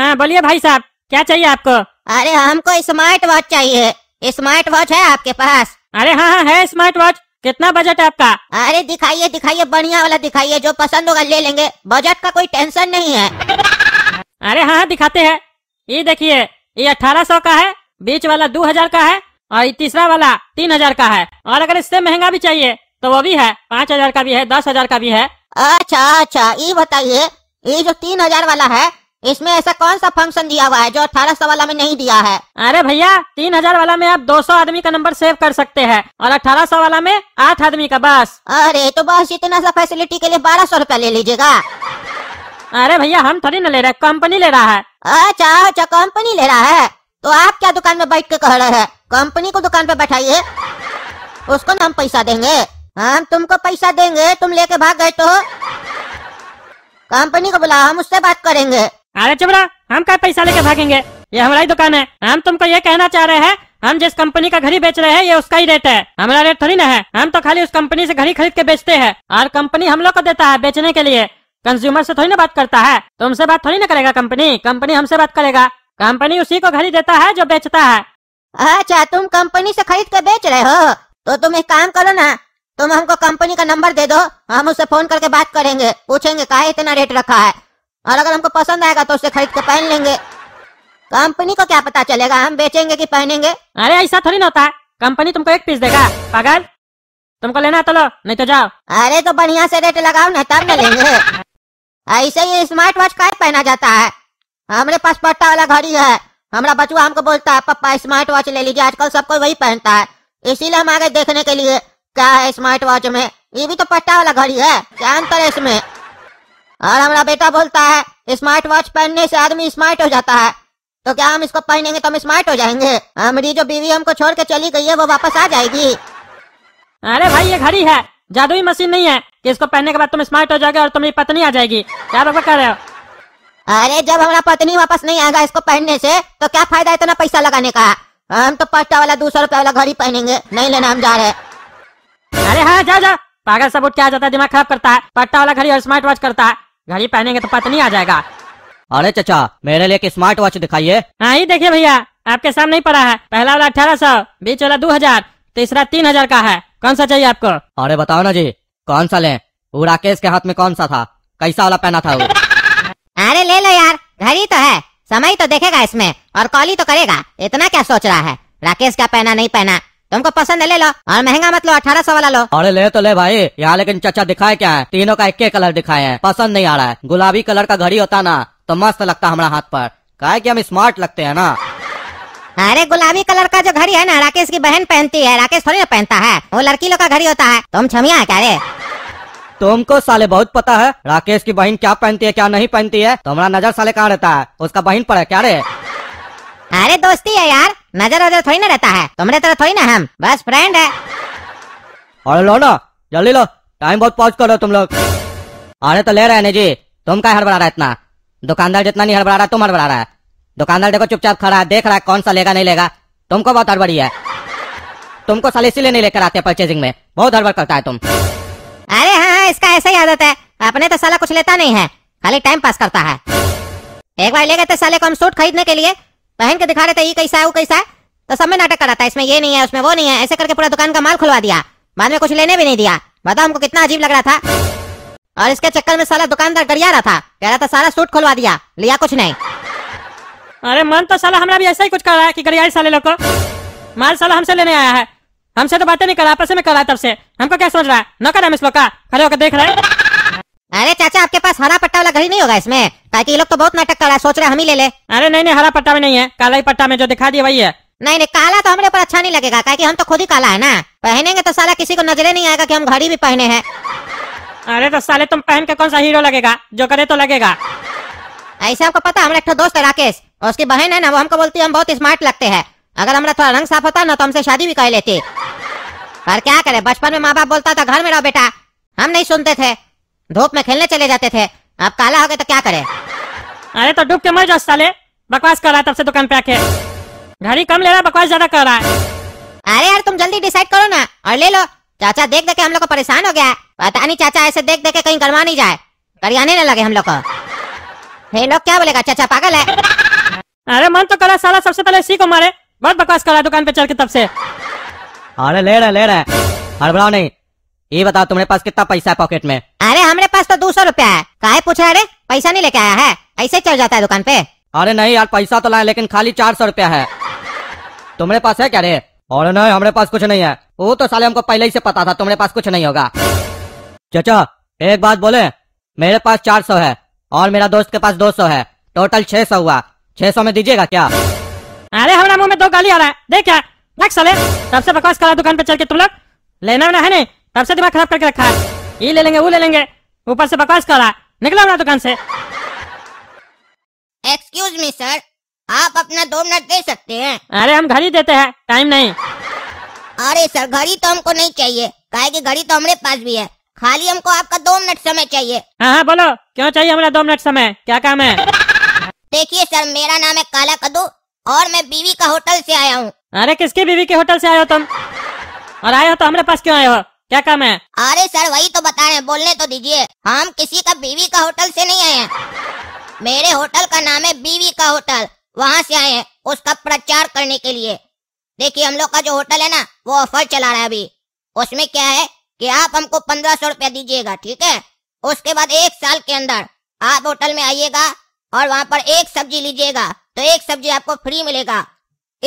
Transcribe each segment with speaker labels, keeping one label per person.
Speaker 1: हाँ बोलिए भाई साहब क्या चाहिए आपको अरे हमको स्मार्ट वॉच चाहिए स्मार्ट वॉच है आपके पास अरे हाँ हाँ है स्मार्ट वॉच कितना बजट है आपका अरे दिखाइए दिखाइए बढ़िया वाला दिखाइए जो पसंद होगा ले लेंगे बजट का कोई टेंशन नहीं है अरे हाँ, हाँ दिखाते हैं ये देखिए ये अठारह सौ का है बीच वाला दो हजार का है और ये तीसरा वाला तीन हजार का है और अगर इससे महंगा भी चाहिए तो वो भी है पाँच हजार का भी है दस हजार का भी है अच्छा अच्छा ये बताइए ये जो तीन हजार वाला है इसमें ऐसा कौन सा फंक्शन दिया हुआ है जो अठारह सौ वाला में नहीं दिया है अरे भैया तीन हजार वाला में आप दो सौ आदमी का नंबर सेव कर सकते हैं और अठारह सौ वाला में आठ आदमी का बस अरे तो बस इतना सा फैसिलिटी के लिए बारह सौ रूपया ले लीजिएगा अरे भैया हम थोड़ी ना ले रहे कंपनी ले रहा है अच्छा अच्छा कंपनी ले रहा है तो आप क्या दुकान में बैठ के कह रहे हैं कंपनी को दुकान पे बैठाइए उसको ना हम पैसा देंगे हम तुमको पैसा देंगे तुम लेके भाग गए तो कंपनी को बुला हम उससे बात करेंगे अरे चुपरा हम क्या पैसा लेके भागेंगे ये हमारी दुकान है हम तुमको ये कहना चाह रहे हैं हम जिस कंपनी का घड़ी बेच रहे हैं ये उसका ही रेट है हमारा रेट थोड़ी ना है हम तो खाली उस कंपनी से घड़ी खरीद के बेचते हैं और कंपनी हम लोग को देता है बेचने के लिए कंज्यूमर से थोड़ी ना बात करता है तुमसे बात थोड़ी ना करेगा कंपनी कंपनी हमसे बात करेगा कंपनी उसी को घड़ी देता है जो बेचता है अच्छा तुम कंपनी से खरीद के बेच रहे हो तो तुम एक काम करो ना तुम हमको कंपनी का नंबर दे दो हम उससे फोन करके बात करेंगे पूछेंगे कहा इतना रेट रखा है और अगर हमको पसंद आएगा तो उसे खरीद के पहन लेंगे कंपनी को क्या पता चलेगा हम बेचेंगे कि पहनेंगे अरे ऐसा थोड़ी ना होता है कंपनी तुमको एक पीस देगा पागल तुमको लेना तो लो नहीं तो जाओ अरे तो बढ़िया से रेट लगाओ नहीं तब न लेंगे ऐसे ही स्मार्ट वॉच का पहना जाता है हमारे पास पट्टा वाला घड़ी है हमारा बचुआ हमको बोलता है पप्पा स्मार्ट वॉच ले लीजिए आजकल सबको वही पहनता है इसीलिए हम आगे देखने के लिए क्या है स्मार्ट वॉच में ये भी तो पट्टा वाला घड़ी है क्या अंतर है इसमें और हमारा बेटा बोलता है स्मार्ट वॉच पहनने से आदमी स्मार्ट हो जाता है तो क्या हम इसको पहनेंगे तो हम स्मार्ट हो जाएंगे हमारी जो बीवी हमको छोड़ के चली गई है वो वापस आ जाएगी अरे भाई ये घड़ी है जादुई मशीन नहीं है कि इसको पहनने के बाद तुम स्मार्ट हो जाओगे और तुम्हारी पत्नी आ जाएगी क्या बकवा कर रहे हो अरे जब हमारा पत्नी वापस नहीं आएगा इसको पहनने से तो क्या फायदा इतना पैसा लगाने का हम तो पट्टा वाला दो सौ वाला घड़ी पहनेंगे नहीं लेना हम जा रहे अरे हाँ जा जा पागल सब उठ के आ जाता है दिमाग खराब करता है पट्टा वाला घड़ी और स्मार्ट वॉच करता है घड़ी पहनेंगे तो पता नहीं आ जाएगा
Speaker 2: अरे चचा मेरे लिए एक स्मार्ट वॉच दिखाइए
Speaker 1: हाँ ही देखिए भैया आपके सामने ही पड़ा है पहला वाला अठारह सौ बीच वाला दो हजार तीसरा तीन हजार का है कौन सा चाहिए आपको
Speaker 2: अरे बताओ ना जी कौन सा लें वो राकेश के हाथ में कौन सा था
Speaker 1: कैसा वाला पहना
Speaker 2: था वो
Speaker 3: अरे
Speaker 1: ले लो यार घर ही तो है समय तो देखेगा इसमें और कॉल ही तो करेगा इतना क्या सोच रहा है राकेश का पहना नहीं पहना तुमको पसंद है ले लो और महंगा मतलब अठारह
Speaker 2: सौ वाला लो अरे ले तो ले भाई यहाँ लेकिन चाचा दिखाए क्या है तीनों का एक कलर दिखाए है पसंद नहीं आ रहा है गुलाबी कलर का घड़ी होता ना तो मस्त लगता हमारा हाथ पर कहा कि हम स्मार्ट लगते है ना अरे गुलाबी कलर का जो घड़ी है ना राकेश की बहन पहनती है राकेश थोड़ी ना पहनता है वो लड़की लोग का घड़ी होता है तुम छमिया है क्या रे तुमको साले बहुत पता है राकेश की बहन क्या पहनती है क्या नहीं पहनती है तुम्हारा तो नजर साले कहाँ रहता है उसका बहन पर है क्या रे अरे दोस्ती है यार नजर वजर थोड़ी ना रहता है तुम्हारे तरह थोड़ी ना हम बस फ्रेंड है अरे लो ना जल्दी लो टाइम बहुत पॉज कर रहे हो तुम लोग अरे तो ले रहे हैं जी तुम का हड़बड़ा रहा इतना दुकानदार जितना नहीं हड़बड़ा रहा तुम हड़बड़ा रहा है दुकानदार देखो चुपचाप खड़ा है देख रहा है कौन सा लेगा नहीं लेगा तुमको बहुत हड़बड़ी है तुमको साल इसीलिए नहीं लेकर आते परचेजिंग में
Speaker 1: बहुत हड़बड़ करता है तुम अरे हाँ हाँ इसका ऐसा ही आदत है अपने तो साला कुछ लेता नहीं है खाली टाइम पास करता है एक बार ले गए थे साले को हम सूट खरीदने के लिए पहन के दिखा रहे थे ये कैसा है वो कैसा है तो सब में नाटक रहा था इसमें ये नहीं है उसमें वो नहीं है ऐसे करके पूरा दुकान का माल खुलवा दिया बाद में कुछ लेने भी नहीं दिया बताओ हमको कितना अजीब लग रहा था और इसके चक्कर में साला दुकानदार गरिया रहा था कह रहा था सारा सूट खुलवा दिया लिया कुछ नहीं अरे मन तो साला हमारा भी ऐसा ही कुछ कर रहा है कि गरियाई साले लोग को माल साला हमसे लेने आया है हमसे तो बातें नहीं कर रहा आपसे में कर रहा है तब से हमको क्या सोच रहा है नौकर हम इस लोग का खड़े होकर देख रहे हैं अरे चाचा आपके पास हरा पट्टा वाला घड़ी नहीं होगा इसमें ताकि ये लोग तो बहुत नाटक कर रहा है सोच रहे हम ही ले ले अरे नहीं नहीं हरा पट्टा में नहीं है काला ही पट्टा में जो दिखा दिया वही है नहीं नहीं काला तो हमारे ऊपर अच्छा नहीं लगेगा ताकि हम तो खुद ही काला है ना पहनेंगे तो साला किसी को नजरे नहीं आएगा की हम घड़ी भी पहने हैं अरे तो साले तुम पहन के कौन सा हीरो लगेगा जो करे तो लगेगा ऐसे आपको पता हमारा एक दोस्त है राकेश और उसकी बहन है ना वो हमको बोलती है हम बहुत स्मार्ट लगते हैं अगर हमारा थोड़ा रंग साफ होता ना तो हमसे शादी भी कर लेती पर क्या करे बचपन में माँ बाप बोलता था घर में रहो बेटा हम नहीं सुनते थे धूप में खेलने चले जाते थे अब काला हो गए तो क्या करे अरे तो डूब के मर जाओ साले बकवास कर रहा है तब से दुकान पे आके घड़ी कम ले रहा है बकवास ज्यादा कर रहा है अरे यार तुम जल्दी डिसाइड करो ना और ले लो चाचा देख देख के हम लोग को परेशान हो गया पता नहीं चाचा ऐसे देख देख के कहीं गरमा नहीं जाए करियाने न लगे हम लोग को हे लोग क्या बोलेगा चाचा पागल है अरे मन तो करा साला सबसे पहले इसी को मारे बहुत बकवास कर रहा है दुकान पे चल के तब से
Speaker 2: अरे ले रहा ले रहा है हड़बड़ाओ नहीं ये बताओ तुम्हारे पास कितना पैसा है पॉकेट में
Speaker 1: अरे हमारे पास तो दो सौ रूपया है काहे पूछा अरे
Speaker 2: पैसा नहीं लेके आया है ऐसे चल जाता है दुकान पे अरे नहीं यार पैसा तो लाए लेकिन खाली चार सौ रूपया है तुम्हारे पास है क्या रे और नहीं हमारे पास कुछ नहीं है वो तो साले हमको पहले ही से पता था तुम्हारे पास कुछ नहीं होगा चाचा एक बात बोले मेरे पास चार सौ है और मेरा दोस्त के पास दो सौ है टोटल छह सौ हुआ छह सौ में दीजिएगा क्या
Speaker 1: अरे हमारा मुंह में दो गाली आ रहा है देख क्या साले सबसे बकवास करा दुकान पे चल के तुम लोग लेना है नहीं तब से दिमाग खराब करके रखा है ये ले लेंगे वो ले लेंगे ऊपर से बकवास कर रहा है निकला हुआ दुकान से
Speaker 3: एक्सक्यूज मी सर आप अपना दो मिनट दे सकते हैं
Speaker 1: अरे हम घड़ी देते हैं टाइम नहीं
Speaker 3: अरे सर घड़ी तो हमको नहीं चाहिए काहे की घड़ी तो हमारे पास भी है खाली हमको आपका दो मिनट समय चाहिए
Speaker 1: हाँ हाँ बोलो क्यों चाहिए हमारा दो मिनट समय क्या काम है
Speaker 3: देखिए सर मेरा नाम है काला कद्दू और मैं बीवी का होटल से आया हूँ
Speaker 1: अरे किसके बीवी के होटल से आए हो तुम और आए हो तो हमारे पास क्यों आए हो
Speaker 3: क्या काम है अरे सर वही तो बता रहे हैं बोलने तो दीजिए हम किसी का बीवी का होटल से नहीं आए हैं मेरे होटल का नाम है बीवी का होटल वहाँ से आए हैं उसका प्रचार करने के लिए देखिए हम लोग का जो होटल है ना वो ऑफर चला रहा है अभी उसमें क्या है कि आप हमको पंद्रह सौ रूपया दीजिएगा ठीक है उसके बाद एक साल के अंदर आप होटल में आइएगा और वहाँ पर एक सब्जी लीजिएगा तो एक सब्जी आपको फ्री मिलेगा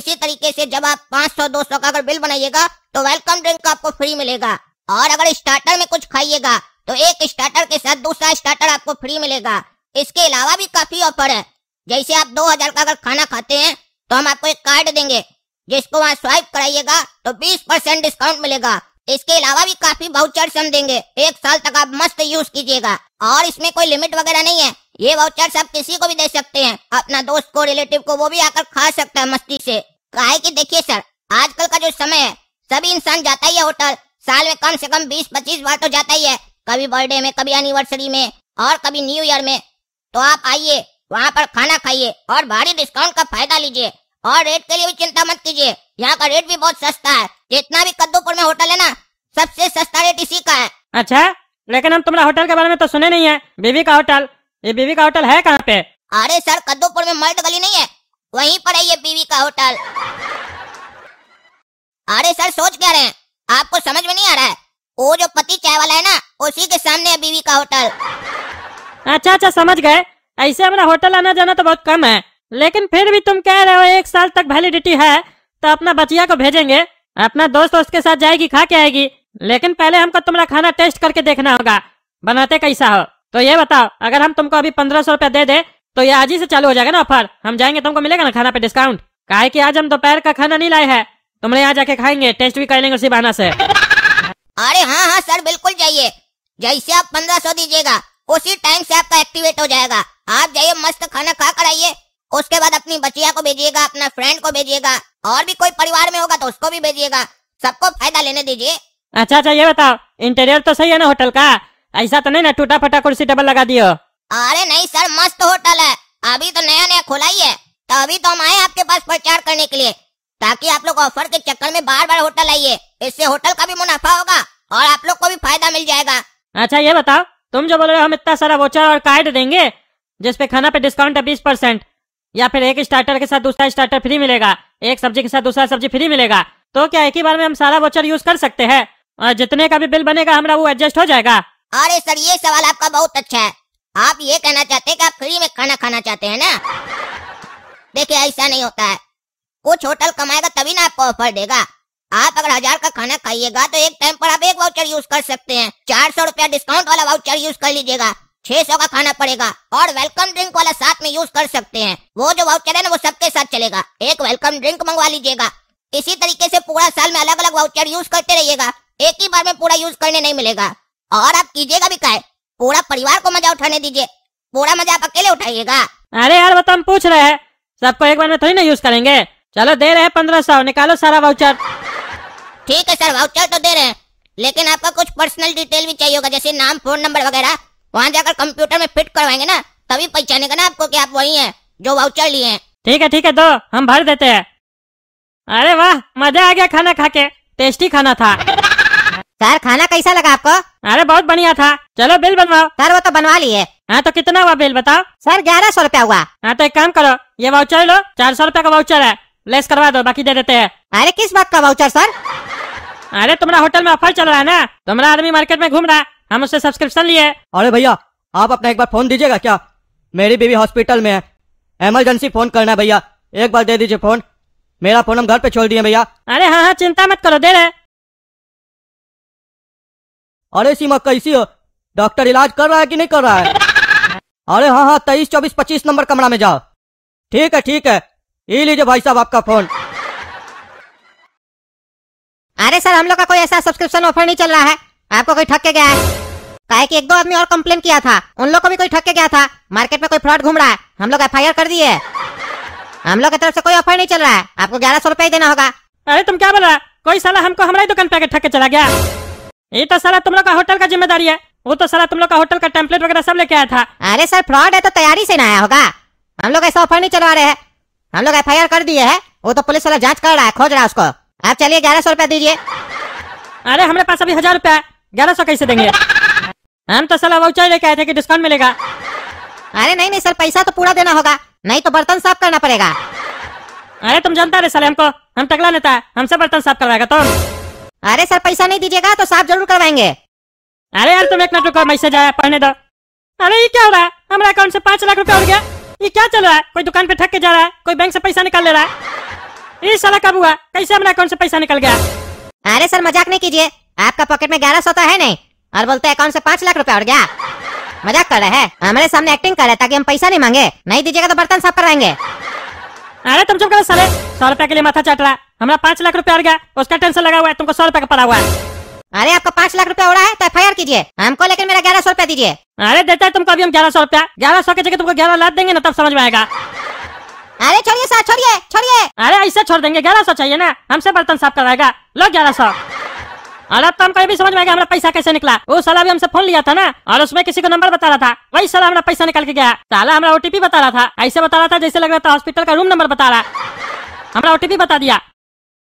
Speaker 3: इसी तरीके से जब आप पाँच सौ दो सौ का अगर बिल बनाइएगा तो वेलकम ड्रिंक आपको फ्री मिलेगा और अगर स्टार्टर में कुछ खाइएगा तो एक स्टार्टर के साथ दूसरा स्टार्टर आपको फ्री मिलेगा इसके अलावा भी काफी ऑफर है जैसे आप दो हजार का अगर खाना खाते हैं तो हम आपको एक कार्ड देंगे जिसको वहाँ स्वाइप कराइएगा तो बीस परसेंट डिस्काउंट मिलेगा इसके अलावा भी काफी वाउचर्स हम देंगे एक साल तक आप मस्त यूज कीजिएगा और इसमें कोई लिमिट वगैरह नहीं है ये वाउचर्स आप किसी को भी दे सकते हैं अपना दोस्त को रिलेटिव को वो भी आकर खा सकता है मस्ती से काहे कि देखिए सर आजकल का जो समय है सभी इंसान जाता ही है होटल साल में कम से कम बीस पच्चीस बार तो जाता ही है कभी बर्थडे में कभी एनिवर्सरी में और कभी न्यू ईयर में तो आप आइए वहाँ पर खाना खाइए और भारी डिस्काउंट का फायदा लीजिए और रेट के लिए भी चिंता मत कीजिए यहाँ का रेट भी बहुत सस्ता है जितना भी कद्दूपुर में होटल है ना सबसे सस्ता रेट इसी का है
Speaker 1: अच्छा लेकिन हम तुम्हारा होटल के बारे में तो सुने नहीं है बीवी का होटल ये बीवी का होटल है कहाँ पे
Speaker 3: अरे सर कद्दूपुर में मर्द गली नहीं है वहीं पर है ये बीवी का होटल अरे सर सोच क्या रहे हैं समझ में नहीं आ रहा है वो जो पति चाय वाला है ना उसी के सामने है बीवी का होटल अच्छा अच्छा
Speaker 1: समझ गए ऐसे हमारा होटल आना जाना तो बहुत कम है लेकिन फिर भी तुम कह रहे हो एक साल तक वैलिडिटी है तो अपना बचिया को भेजेंगे अपना दोस्त उसके साथ जाएगी खा के आएगी लेकिन पहले हमको तुम्हारा खाना टेस्ट करके देखना होगा बनाते कैसा हो तो ये बताओ अगर हम तुमको अभी पंद्रह सौ रूपया दे दे तो ये आज ही से चालू हो जाएगा ना ऑफर हम जाएंगे तुमको मिलेगा ना खाना पे डिस्काउंट काहे कि आज हम दोपहर का खाना नहीं लाए हैं तुम्हारे यहाँ जाके खाएंगे टेस्ट भी कर लेंगे उसी बहाना से
Speaker 3: अरे हाँ हाँ सर बिल्कुल जाइए जैसे आप पंद्रह सौ दीजिएगा उसी टाइम से आपका एक्टिवेट हो जाएगा आप जाइए मस्त खाना खा कर आइए उसके बाद अपनी बचिया को भेजिएगा अपना फ्रेंड को भेजिएगा और भी कोई परिवार में होगा तो उसको भी भेजिएगा सबको फायदा लेने दीजिए
Speaker 1: अच्छा अच्छा ये बताओ इंटीरियर तो सही है ना होटल का ऐसा तो नहीं ना टूटा फटा कुर्सी टेबल लगा दियो
Speaker 3: अरे नहीं सर मस्त होटल है अभी तो नया नया खुला ही है तो अभी तो हम आए आपके पास प्रचार करने के लिए ताकि आप लोग ऑफर के चक्कर में बार बार होटल आइए इससे होटल का भी मुनाफा होगा और आप लोग को भी फायदा मिल जाएगा
Speaker 1: अच्छा ये बताओ तुम जो बोल रहे हो हम इतना सारा वोचर और कार्ड देंगे जिसपे खाना पे डिस्काउंट है बीस परसेंट या फिर एक स्टार्टर के साथ दूसरा स्टार्टर फ्री मिलेगा एक सब्जी के साथ दूसरा सब्जी फ्री मिलेगा तो क्या एक ही बार में हम सारा वोचर यूज कर सकते हैं और जितने का भी बिल बनेगा हमारा वो एडजस्ट हो जाएगा
Speaker 3: अरे सर ये सवाल आपका बहुत अच्छा है आप ये कहना चाहते हैं कि आप फ्री में खाना खाना चाहते हैं ना देखिए ऐसा नहीं होता है कुछ होटल कमाएगा तभी ना आपको ऑफर देगा आप अगर हजार का खाना खाइएगा तो एक टाइम पर आप एक वाउचर यूज कर सकते हैं चार सौ रूपया डिस्काउंट वाला वाउचर यूज कर लीजिएगा छह सौ का खाना पड़ेगा और वेलकम ड्रिंक वाला साथ में यूज कर सकते हैं वो जो वाउचर है ना वो सबके साथ चलेगा एक वेलकम ड्रिंक मंगवा लीजिएगा इसी तरीके से पूरा साल में अलग अलग वाउचर यूज करते रहिएगा एक ही बार में पूरा यूज करने नहीं मिलेगा और आप कीजिएगा भी का पूरा परिवार को मजा उठाने दीजिए पूरा मजा आप अकेले उठाइएगा
Speaker 1: अरे यार वो तो हम पूछ रहे हैं सबको एक बार में थोड़ी ना यूज करेंगे चलो दे रहे हैं पंद्रह सौ निकालो सारा वाउचर
Speaker 3: ठीक है सर वाउचर तो दे रहे हैं लेकिन आपका कुछ पर्सनल डिटेल भी चाहिए होगा जैसे नाम फोन नंबर वगैरह वहाँ जाकर कंप्यूटर में फिट करवाएंगे ना तभी पहचानेगा ना आपको कि आप वही हैं जो वाउचर लिए हैं
Speaker 1: ठीक है ठीक है दो हम भर देते हैं अरे वाह मजा आ गया खाना खा के टेस्टी खाना था सर खाना कैसा लगा आपको अरे बहुत बढ़िया था चलो बिल बनवाओ सर वो तो बनवा लिए हाँ तो कितना हुआ बिल बताओ सर ग्यारह सौ रूपया हुआ हाँ तो एक काम करो ये वाउचर लो चार सौ रूपया का वाउचर है लेस करवा दो बाकी दे देते हैं अरे किस बात का वाउचर सर अरे तुम्हारा होटल में ऑफर चल रहा है ना तुम्हारा आदमी मार्केट में घूम रहा है हम उससे सब्सक्रिप्शन लिए अरे भैया आप अपना एक बार फोन दीजिएगा क्या
Speaker 2: मेरी बीवी हॉस्पिटल में है इमरजेंसी फोन करना है भैया एक बार दे दीजिए फोन मेरा फोन हम घर पे छोड़ दिए भैया
Speaker 1: अरे हाँ हाँ चिंता मत करो दे रहे अरे सीमा
Speaker 2: कैसी हो डॉक्टर इलाज कर रहा है कि नहीं कर रहा है अरे हाँ हाँ तेईस चौबीस पच्चीस नंबर कमरा में जाओ ठीक है ठीक है ये लीजिए भाई साहब आपका फोन
Speaker 1: अरे सर हम लोग का कोई ऐसा सब्सक्रिप्शन ऑफर नहीं चल रहा है आपको कोई ठक के गया है कहे कि एक दो आदमी और कम्प्लेन किया था उन लोग को भी कोई ठक के गया था मार्केट में कोई फ्रॉड घूम रहा है हम लोग एफ कर दिए है हम लोग की तरफ से कोई ऑफर नहीं चल रहा है आपको ग्यारह सौ रुपया ही देना होगा अरे तुम क्या बोल रहा है कोई साला हमको हमारे दुकान पे ठग के चला गया ये तो साला तुम लोग का होटल का जिम्मेदारी है वो तो सारा तुम लोग का होटल का टेम्पलेट वगैरह सब लेके आया था अरे सर फ्रॉड है तो तैयारी से ना आया होगा हम लोग ऐसा ऑफर नहीं चला रहे हैं हम लोग एफ कर दिए है वो तो पुलिस वाला जांच कर रहा है खोज रहा है उसको आप चलिए ग्यारह सौ रूपया दीजिए अरे हमारे पास अभी हजार रूपया ग्यारह सौ कैसे देंगे हम तो सला वाउचर लेके आए थे कि डिस्काउंट मिलेगा अरे नहीं नहीं सर पैसा तो पूरा देना होगा नहीं तो बर्तन साफ करना पड़ेगा अरे तुम जानता रहे सर हमको हम टकला नेता है हमसे बर्तन साफ करवाएगा तुम अरे सर पैसा नहीं दीजिएगा तो साफ जरूर करवाएंगे अरे यार तुम एक मिनट रुको मैसेज आया पढ़ने दो अरे ये क्या हो रहा है हमारे अकाउंट से पांच लाख रुपया हो गया ये क्या चल रहा है कोई दुकान पे ठक के जा रहा है कोई बैंक से पैसा निकाल ले रहा है ये साला कब हुआ कैसे हमारे अकाउंट से पैसा निकल गया अरे सर मजाक नहीं कीजिए आपका पॉकेट में ग्यारह सौ तो है नहीं और बोलते हैं अकाउंट से पाँच लाख रुपया उड़ गया मजाक कर रहे हैं हमारे सामने एक्टिंग कर रहे हैं ताकि हम पैसा नहीं मांगे नहीं दीजिएगा तो बर्तन साफ कराएंगे अरे तुम चुप करो साले सौ रुपया के लिए माथा चाट रहा है हमारा पाँच लाख रुपया उड़ गया उसका टेंशन लगा हुआ है तुमको सौ रुपया का पड़ा हुआ है अरे आपका पाँच लाख रुपया हो रहा है तो एफ कीजिए हमको लेकिन मेरा ग्यारह सौ रुपया दीजिए अरे देते हैं तुमको अभी हम ग्यारह सौ रुपया ग्यारह सौ के जगह तुमको ग्यारह लाख देंगे ना तब समझ में आएगा अरे छोड़िए सर छोड़िए छोड़िए अरे ऐसे छोड़ देंगे ग्यारह सौ चाहिए ना हमसे बर्तन साफ करवाएगा लो ग्यारह सौ अरे तो हमको भी समझ में आएगा हमारा पैसा कैसे निकला वो साला भी हमसे फोन लिया था ना और उसमें किसी को नंबर बता रहा था वही साला हमारा पैसा निकल के गया साला हमारा ओटीपी बता रहा था ऐसे बता रहा था जैसे लग रहा था हॉस्पिटल का रूम नंबर बता रहा हमारा ओटीपी बता दिया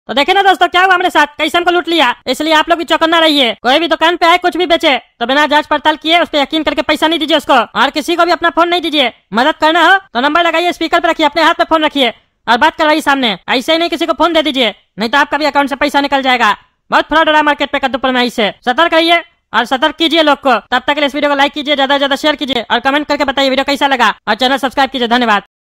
Speaker 1: तो देखे ना दोस्तों क्या हुआ हमारे साथ कैसे हमको लूट लिया इसलिए आप लोग भी चौकन्ना रहिए कोई भी दुकान पे आए कुछ भी बेचे तो बिना जांच पड़ताल किए उस पर यकीन करके पैसा नहीं दीजिए उसको और किसी को भी अपना फोन नहीं दीजिए मदद करना हो तो नंबर लगाइए स्पीकर पे रखिए अपने हाथ में फोन रखिए और बात कर रही सामने ऐसे ही नहीं किसी को फोन दे दीजिए नहीं तो आपका भी अकाउंट से पैसा निकल जाएगा बहुत फ्रॉड रहा मार्केट पे कद्दूपुर में ऐसे सतर्क रहिए और सतर्क कीजिए लोग को तब तक के लिए इस वीडियो को लाइक कीजिए ज्यादा ज्यादा शेयर कीजिए और कमेंट करके बताइए वीडियो कैसा लगा और चैनल सब्सक्राइब कीजिए धन्यवाद